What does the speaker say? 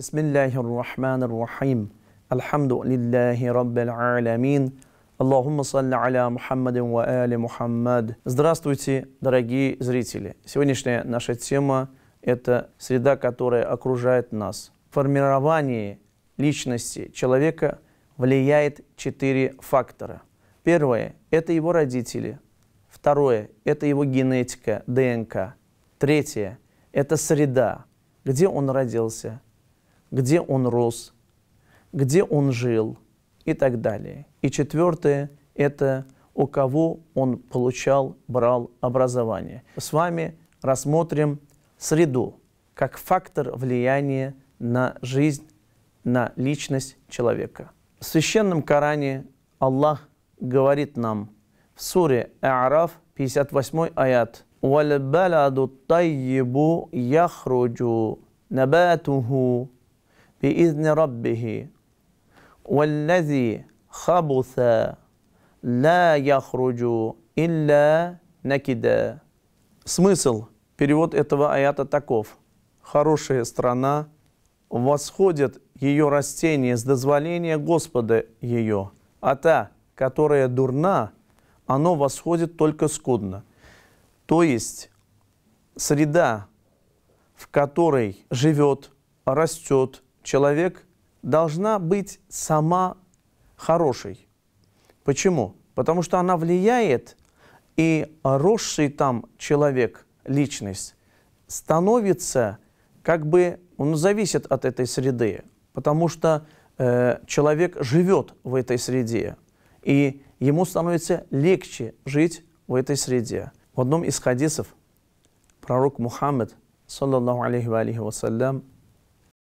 بسم الله الرحمن الرحيم الحمد لله رب العالمين Аллахумма салли аля Мухаммадин ва али Мухаммад. Здравствуйте, дорогие зрители. Сегодняшняя наша тема – это среда, которая окружает нас. Формирование личности человека влияет четыре фактора. Первое – это его родители. Второе – это его генетика, ДНК. Третье – это среда, где он родился – где он рос, где он жил и так далее. И четвертое – это у кого он получал, брал образование. С вами рассмотрим среду как фактор влияния на жизнь, на личность человека. В священном Коране Аллах говорит нам в суре А'раф 58 аят «Вальбаладу тайебу яхруджу набатуху بإذن ربه والذي خبث لا يخرج إلا накида. Смысл, перевод этого аята таков. Хорошая страна, восходит ее растение с дозволения Господа ее, а та, которая дурна, оно восходит только скудно. То есть среда, в которой живет, растет человек должна быть сама хорошей. Почему? Потому что она влияет, и росший там человек, личность, становится как бы, он зависит от этой среды, потому что э, человек живет в этой среде, и ему становится легче жить в этой среде. В одном из хадисов пророк Мухаммад, саллаллаху алейхи ва алейхи